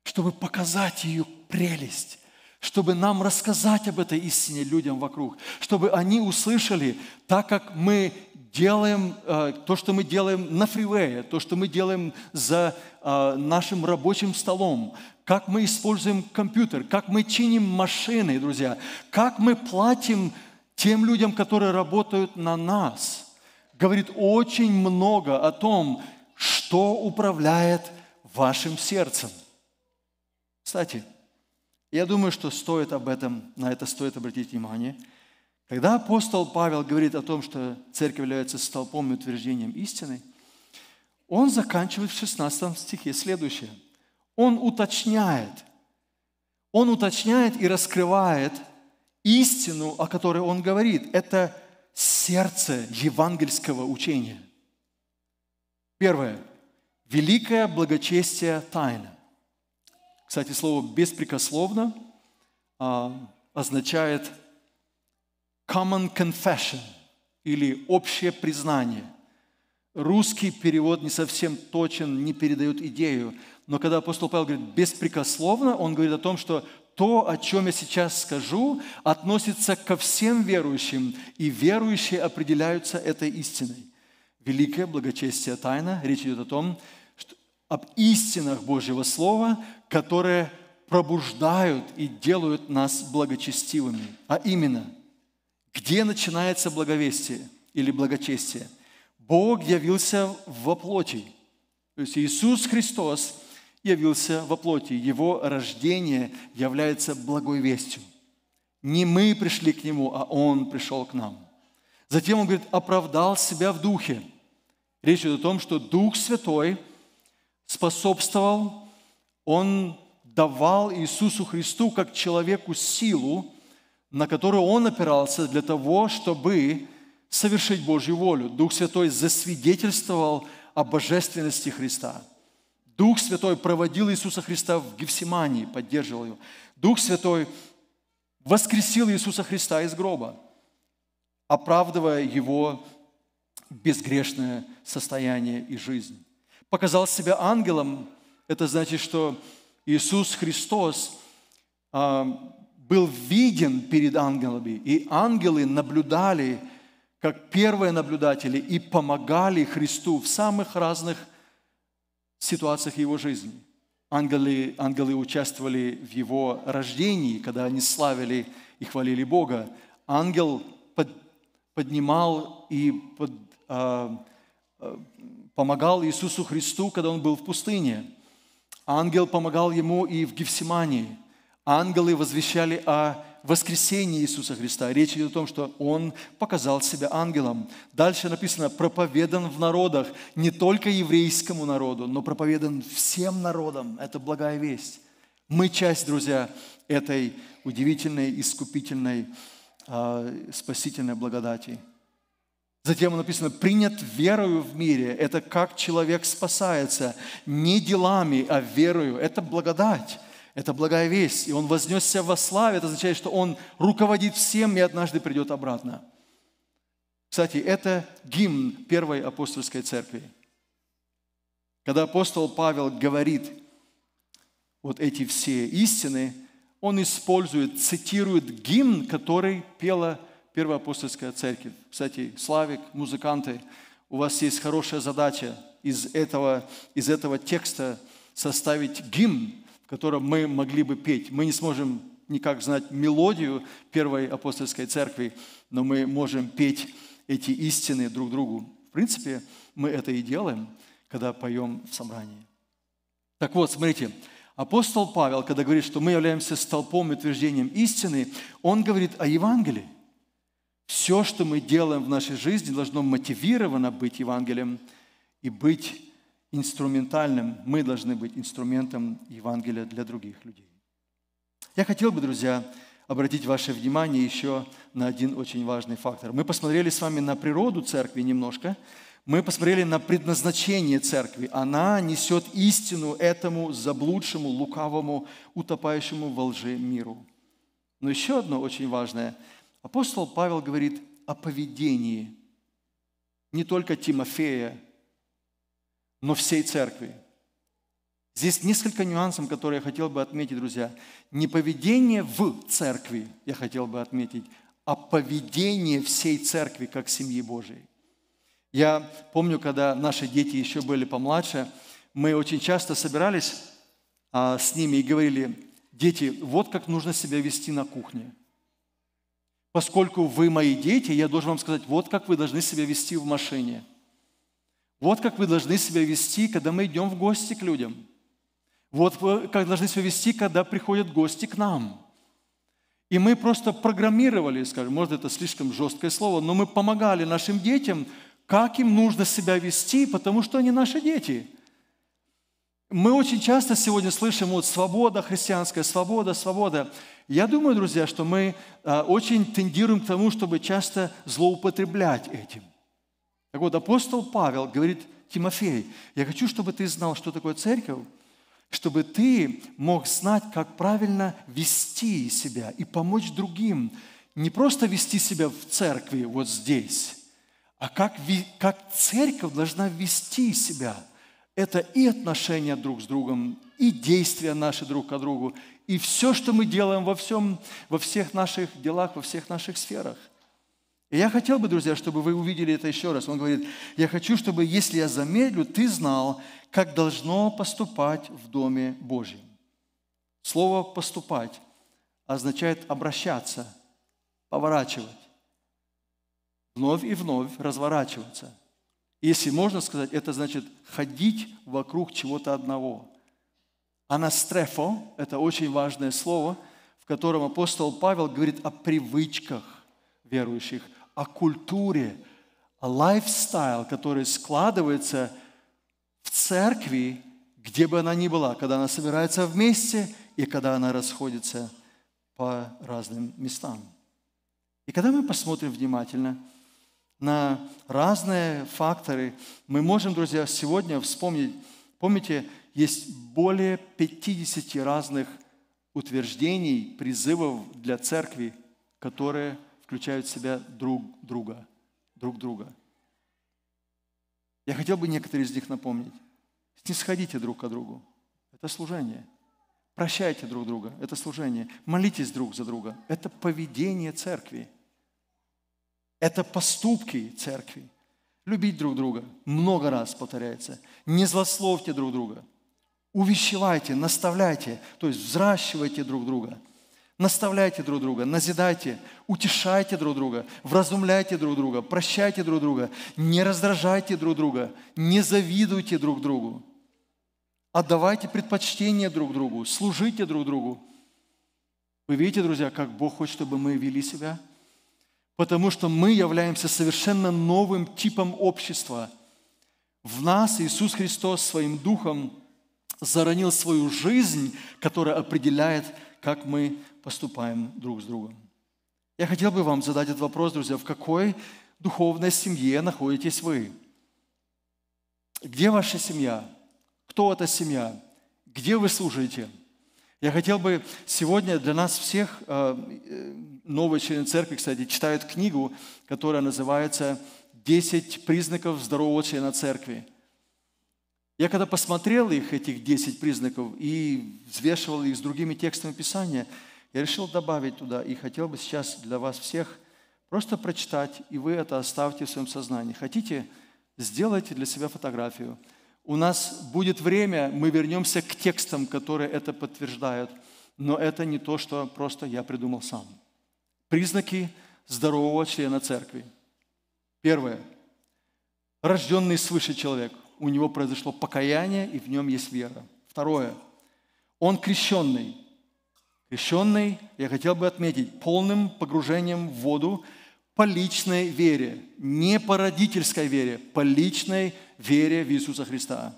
чтобы показать ее прелесть, чтобы нам рассказать об этой истине людям вокруг, чтобы они услышали, так как мы делаем э, то, что мы делаем на фривее, то, что мы делаем за э, нашим рабочим столом, как мы используем компьютер, как мы чиним машины, друзья, как мы платим тем людям, которые работают на нас, говорит очень много о том, что управляет вашим сердцем. Кстати, я думаю, что стоит об этом, на это стоит обратить внимание. Когда апостол Павел говорит о том, что церковь является столпом и утверждением истины, он заканчивает в 16 стихе следующее. Он уточняет, он уточняет и раскрывает истину, о которой он говорит. Это сердце евангельского учения. Первое. Великое благочестие тайна. Кстати, слово «беспрекословно» а, означает common confession или общее признание. Русский перевод не совсем точен, не передает идею. Но когда апостол Павел говорит «беспрекословно», он говорит о том, что то, о чем я сейчас скажу, относится ко всем верующим, и верующие определяются этой истиной. Великое благочестие тайна, речь идет о том, что, об истинах Божьего Слова, которые пробуждают и делают нас благочестивыми. А именно, где начинается благовестие или благочестие? Бог явился во плоти. То есть Иисус Христос явился во плоти. Его рождение является благой вестью. Не мы пришли к Нему, а Он пришел к нам. Затем он говорит, оправдал себя в Духе. Речь идет о том, что Дух Святой способствовал он давал Иисусу Христу как человеку силу, на которую он опирался для того, чтобы совершить Божью волю. Дух Святой засвидетельствовал о божественности Христа. Дух Святой проводил Иисуса Христа в Гефсимании, поддерживал его. Дух Святой воскресил Иисуса Христа из гроба, оправдывая его безгрешное состояние и жизнь. Показал себя ангелом это значит, что Иисус Христос а, был виден перед ангелами, и ангелы наблюдали, как первые наблюдатели, и помогали Христу в самых разных ситуациях его жизни. Ангелы, ангелы участвовали в его рождении, когда они славили и хвалили Бога. Ангел под, поднимал и под, э, помогал Иисусу Христу, когда он был в пустыне – Ангел помогал ему и в Гефсимании. Ангелы возвещали о воскресении Иисуса Христа. Речь идет о том, что Он показал себя ангелом. Дальше написано, проповедан в народах, не только еврейскому народу, но проповедан всем народам. Это благая весть. Мы часть, друзья, этой удивительной, искупительной, а, спасительной благодати. Затем написано, принят верою в мире. Это как человек спасается. Не делами, а верою. Это благодать. Это благая весть. И он вознесся во славе. Это означает, что он руководит всем и однажды придет обратно. Кстати, это гимн Первой апостольской церкви. Когда апостол Павел говорит вот эти все истины, он использует, цитирует гимн, который пела церковь Первая апостольская церковь. Кстати, Славик, музыканты, у вас есть хорошая задача из этого, из этого текста составить гимн, в котором мы могли бы петь. Мы не сможем никак знать мелодию Первой апостольской церкви, но мы можем петь эти истины друг другу. В принципе, мы это и делаем, когда поем в собрании. Так вот, смотрите, апостол Павел, когда говорит, что мы являемся столпом и утверждением истины, он говорит о Евангелии. Все, что мы делаем в нашей жизни, должно мотивировано быть Евангелием и быть инструментальным. Мы должны быть инструментом Евангелия для других людей. Я хотел бы, друзья, обратить ваше внимание еще на один очень важный фактор. Мы посмотрели с вами на природу церкви немножко, мы посмотрели на предназначение церкви. Она несет истину этому заблудшему, лукавому, утопающему во лжи миру. Но еще одно очень важное – Апостол Павел говорит о поведении не только Тимофея, но всей церкви. Здесь несколько нюансов, которые я хотел бы отметить, друзья. Не поведение в церкви, я хотел бы отметить, а поведение всей церкви, как семьи Божией. Я помню, когда наши дети еще были помладше, мы очень часто собирались а, с ними и говорили, дети, вот как нужно себя вести на кухне – Поскольку вы мои дети, я должен вам сказать, вот как вы должны себя вести в машине. Вот как вы должны себя вести, когда мы идем в гости к людям. Вот как должны себя вести, когда приходят гости к нам. И мы просто программировали, скажем, может это слишком жесткое слово, но мы помогали нашим детям, как им нужно себя вести, потому что они наши дети – мы очень часто сегодня слышим вот свобода христианская, свобода, свобода. Я думаю, друзья, что мы а, очень тендируем к тому, чтобы часто злоупотреблять этим. Так вот, апостол Павел говорит Тимофей, я хочу, чтобы ты знал, что такое церковь, чтобы ты мог знать, как правильно вести себя и помочь другим. Не просто вести себя в церкви вот здесь, а как, как церковь должна вести себя – это и отношения друг с другом, и действия наши друг к другу, и все, что мы делаем во всем, во всех наших делах, во всех наших сферах. И я хотел бы, друзья, чтобы вы увидели это еще раз. Он говорит, я хочу, чтобы, если я замедлю, ты знал, как должно поступать в Доме Божьем. Слово «поступать» означает обращаться, поворачивать, вновь и вновь разворачиваться – если можно сказать, это значит ходить вокруг чего-то одного. Анастрефо – это очень важное слово, в котором апостол Павел говорит о привычках верующих, о культуре, о лайфстайл, который складывается в церкви, где бы она ни была, когда она собирается вместе и когда она расходится по разным местам. И когда мы посмотрим внимательно – на разные факторы. Мы можем, друзья, сегодня вспомнить, помните, есть более 50 разных утверждений, призывов для церкви, которые включают в себя друг друга, друг друга. Я хотел бы некоторые из них напомнить. Не сходите друг к другу. Это служение. Прощайте друг друга. Это служение. Молитесь друг за друга. Это поведение церкви – это поступки церкви. Любить друг друга. Много раз повторяется. Не злословьте друг друга. Увещевайте, наставляйте, то есть взращивайте друг друга. Наставляйте друг друга, назидайте, утешайте друг друга, вразумляйте друг друга, прощайте друг друга, не раздражайте друг друга, не завидуйте друг другу. Отдавайте предпочтение друг другу, служите друг другу. Вы видите, друзья, как Бог хочет, чтобы мы вели себя – потому что мы являемся совершенно новым типом общества. В нас Иисус Христос своим духом заронил свою жизнь, которая определяет, как мы поступаем друг с другом. Я хотел бы вам задать этот вопрос, друзья, в какой духовной семье находитесь вы? Где ваша семья? Кто эта семья? Где вы служите? Я хотел бы сегодня для нас всех, э, э, новые члены церкви, кстати, читают книгу, которая называется "Десять признаков здорового члена церкви». Я когда посмотрел их, этих десять признаков, и взвешивал их с другими текстами Писания, я решил добавить туда, и хотел бы сейчас для вас всех просто прочитать, и вы это оставьте в своем сознании. Хотите, сделайте для себя фотографию – у нас будет время, мы вернемся к текстам, которые это подтверждают. Но это не то, что просто я придумал сам. Признаки здорового члена церкви. Первое. Рожденный свыше человек. У него произошло покаяние, и в нем есть вера. Второе. Он крещенный. Крещенный, я хотел бы отметить, полным погружением в воду по личной вере. Не по родительской вере, по личной вере вере в Иисуса Христа.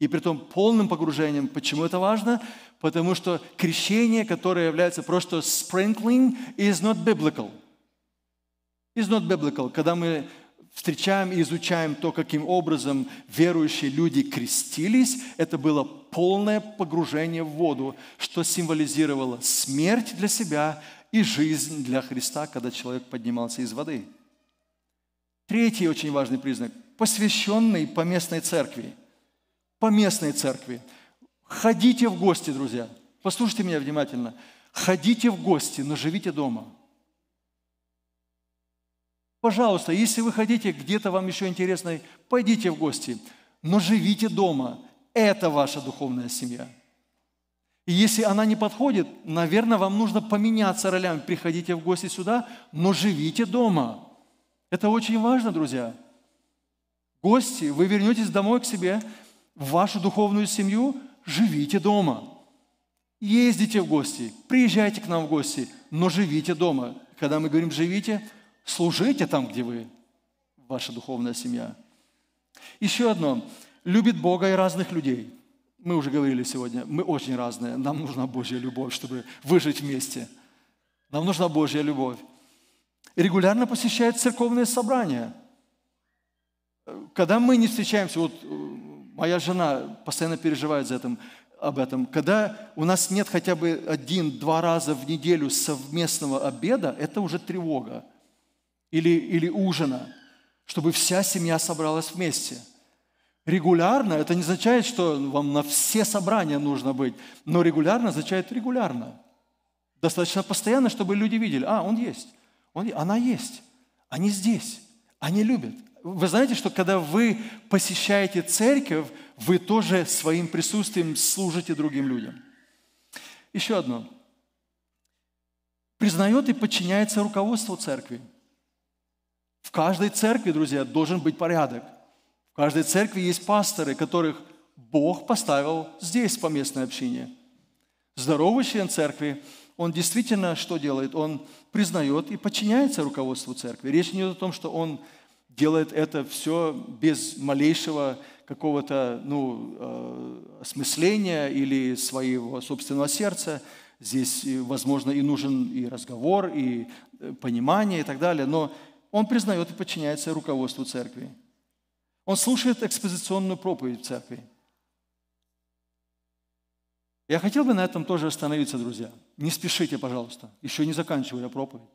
И при том полным погружением. Почему это важно? Потому что крещение, которое является просто sprinkling, is not biblical. Is not biblical. Когда мы встречаем и изучаем то, каким образом верующие люди крестились, это было полное погружение в воду, что символизировало смерть для себя и жизнь для Христа, когда человек поднимался из воды. Третий очень важный признак – посвященный по местной церкви. По местной церкви. Ходите в гости, друзья. Послушайте меня внимательно. Ходите в гости, но живите дома. Пожалуйста, если вы хотите, где-то вам еще интересно, пойдите в гости, но живите дома. Это ваша духовная семья. И если она не подходит, наверное, вам нужно поменяться ролями. Приходите в гости сюда, но живите дома. Это очень важно, друзья гости, вы вернетесь домой к себе, в вашу духовную семью, живите дома. Ездите в гости, приезжайте к нам в гости, но живите дома. Когда мы говорим «живите», служите там, где вы, ваша духовная семья. Еще одно. Любит Бога и разных людей. Мы уже говорили сегодня, мы очень разные. Нам нужна Божья любовь, чтобы выжить вместе. Нам нужна Божья любовь. Регулярно посещает церковные собрания – когда мы не встречаемся, вот э, моя жена постоянно переживает за этом, об этом, когда у нас нет хотя бы один-два раза в неделю совместного обеда, это уже тревога или, или ужина, чтобы вся семья собралась вместе – Регулярно, это не означает, что вам на все собрания нужно быть, но регулярно означает регулярно. Достаточно постоянно, чтобы люди видели, а, он есть, он, она есть, они здесь, они любят, вы знаете, что когда вы посещаете церковь, вы тоже своим присутствием служите другим людям. Еще одно. Признает и подчиняется руководству церкви. В каждой церкви, друзья, должен быть порядок. В каждой церкви есть пасторы, которых Бог поставил здесь, по местной общине. Здоровый член церкви, он действительно что делает? Он признает и подчиняется руководству церкви. Речь не идет о том, что он делает это все без малейшего какого-то ну, э, осмысления или своего собственного сердца. Здесь, э, возможно, и нужен и разговор, и э, понимание, и так далее. Но он признает и подчиняется руководству церкви. Он слушает экспозиционную проповедь в церкви. Я хотел бы на этом тоже остановиться, друзья. Не спешите, пожалуйста. Еще не заканчиваю я проповедь.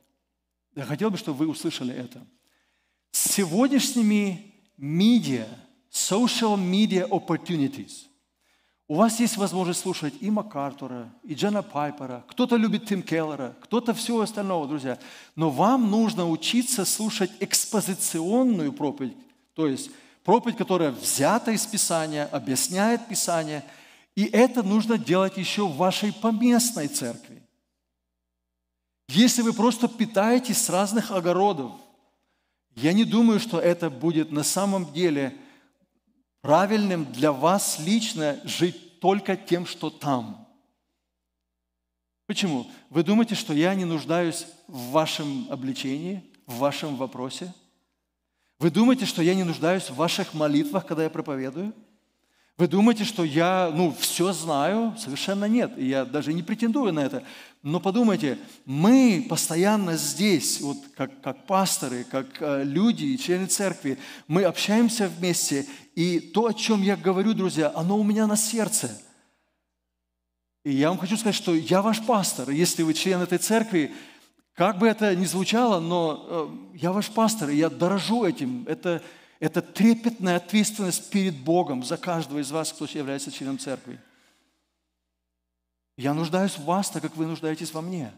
Я хотел бы, чтобы вы услышали это – с сегодняшними медиа, social media opportunities. У вас есть возможность слушать и МакАртура, и Джана Пайпера, кто-то любит Тим Келлера, кто-то всего остального, друзья. Но вам нужно учиться слушать экспозиционную проповедь, то есть проповедь, которая взята из Писания, объясняет Писание, и это нужно делать еще в вашей поместной церкви. Если вы просто питаетесь с разных огородов – я не думаю, что это будет на самом деле правильным для вас лично жить только тем, что там. Почему? Вы думаете, что я не нуждаюсь в вашем обличении, в вашем вопросе? Вы думаете, что я не нуждаюсь в ваших молитвах, когда я проповедую? Вы думаете, что я, ну, все знаю? Совершенно нет. И я даже не претендую на это. Но подумайте, мы постоянно здесь, вот как, как пасторы, как э, люди члены церкви, мы общаемся вместе, и то, о чем я говорю, друзья, оно у меня на сердце – и я вам хочу сказать, что я ваш пастор. Если вы член этой церкви, как бы это ни звучало, но э, я ваш пастор, и я дорожу этим. Это это трепетная ответственность перед Богом за каждого из вас, кто является членом церкви. Я нуждаюсь в вас, так как вы нуждаетесь во мне.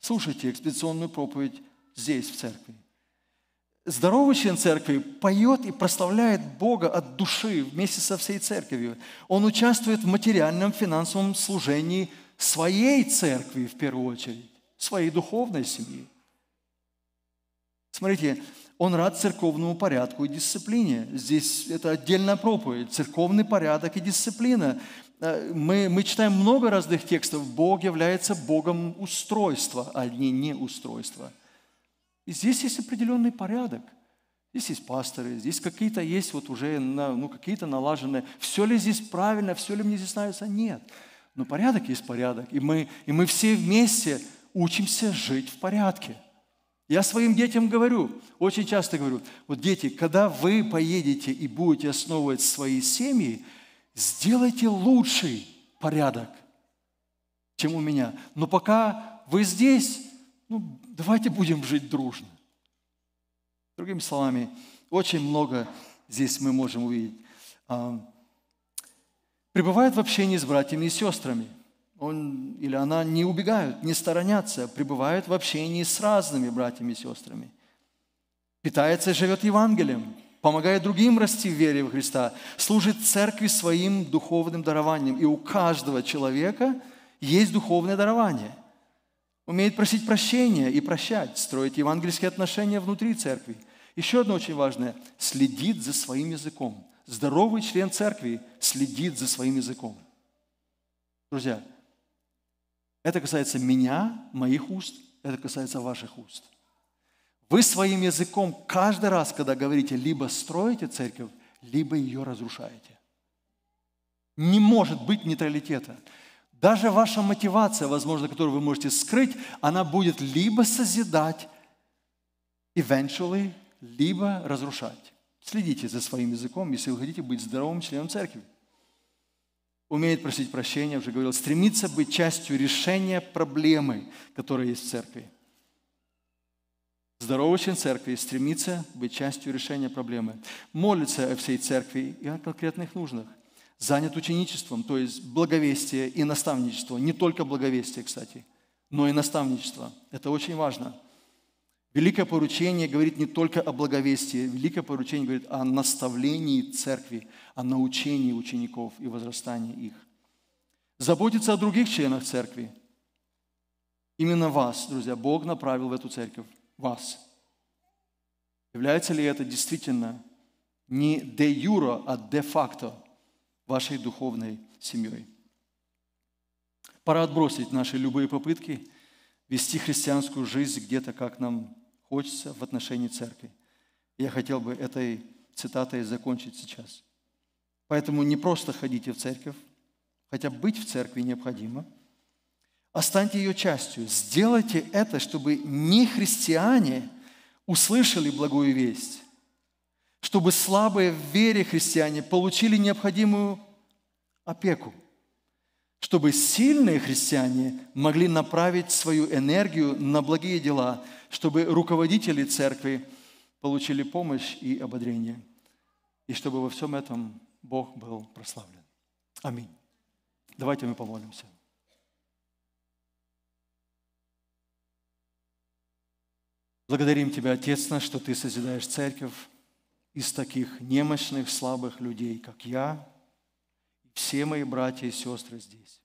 Слушайте экспедиционную проповедь здесь, в церкви. Здоровый член церкви поет и прославляет Бога от души вместе со всей церковью. Он участвует в материальном, финансовом служении своей церкви в первую очередь, своей духовной семьи. Смотрите, он рад церковному порядку и дисциплине. Здесь это отдельная проповедь. Церковный порядок и дисциплина. Э, мы, мы читаем много разных текстов. Бог является Богом устройства, а не неустройства. И здесь есть определенный порядок. Здесь есть пасторы, здесь какие-то есть вот уже ну, какие-то налаженные. Все ли здесь правильно, все ли мне здесь нравится? Нет. Но порядок есть порядок. И мы, и мы все вместе учимся жить в порядке – я своим детям говорю, очень часто говорю, вот дети, когда вы поедете и будете основывать свои семьи, сделайте лучший порядок, чем у меня. Но пока вы здесь, ну, давайте будем жить дружно. Другими словами, очень много здесь мы можем увидеть. А, пребывает в общении с братьями и сестрами – он или она не убегают, не сторонятся, пребывают в общении с разными братьями и сестрами. Питается и живет Евангелием, помогает другим расти в вере в Христа, служит церкви своим духовным дарованием. И у каждого человека есть духовное дарование. Умеет просить прощения и прощать, строить евангельские отношения внутри церкви. Еще одно очень важное – следит за своим языком. Здоровый член церкви следит за своим языком. Друзья, это касается меня, моих уст, это касается ваших уст. Вы своим языком каждый раз, когда говорите, либо строите церковь, либо ее разрушаете. Не может быть нейтралитета. Даже ваша мотивация, возможно, которую вы можете скрыть, она будет либо созидать, eventually, либо разрушать. Следите за своим языком, если вы хотите быть здоровым членом церкви умеет просить прощения, уже говорил, стремится быть частью решения проблемы, которая есть в церкви. Здоровый член церкви стремится быть частью решения проблемы. Молится о всей церкви и о конкретных нужных. Занят ученичеством, то есть благовестие и наставничество. Не только благовестие, кстати, но и наставничество. Это очень важно. Великое поручение говорит не только о благовестии. Великое поручение говорит о наставлении церкви – о научении учеников и возрастании их. Заботиться о других членах церкви. Именно вас, друзья, Бог направил в эту церковь. Вас. Является ли это действительно не де юра, а де факто вашей духовной семьей? Пора отбросить наши любые попытки вести христианскую жизнь где-то, как нам хочется, в отношении церкви. Я хотел бы этой цитатой закончить сейчас. Поэтому не просто ходите в церковь, хотя быть в церкви необходимо. А станьте ее частью. Сделайте это, чтобы не христиане услышали благую весть, чтобы слабые в вере христиане получили необходимую опеку, чтобы сильные христиане могли направить свою энергию на благие дела, чтобы руководители церкви получили помощь и ободрение, и чтобы во всем этом Бог был прославлен. Аминь. Давайте мы помолимся. Благодарим Тебя, Отец наш, что Ты созидаешь церковь из таких немощных, слабых людей, как я, и все мои братья и сестры здесь.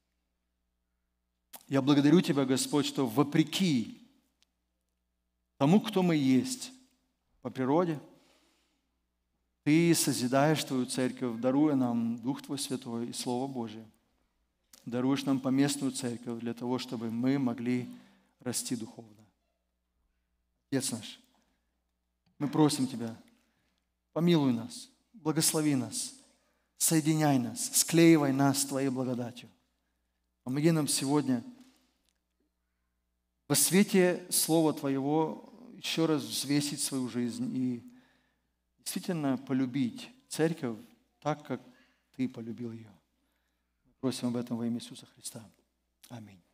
Я благодарю Тебя, Господь, что вопреки тому, кто мы есть по природе – ты созидаешь Твою церковь, даруя нам Дух Твой Святой и Слово Божие. Даруешь нам поместную церковь для того, чтобы мы могли расти духовно. Отец наш, мы просим Тебя, помилуй нас, благослови нас, соединяй нас, склеивай нас Твоей благодатью. Помоги нам сегодня во свете Слова Твоего еще раз взвесить свою жизнь и действительно полюбить церковь так, как ты полюбил ее. просим об этом во имя Иисуса Христа. Аминь.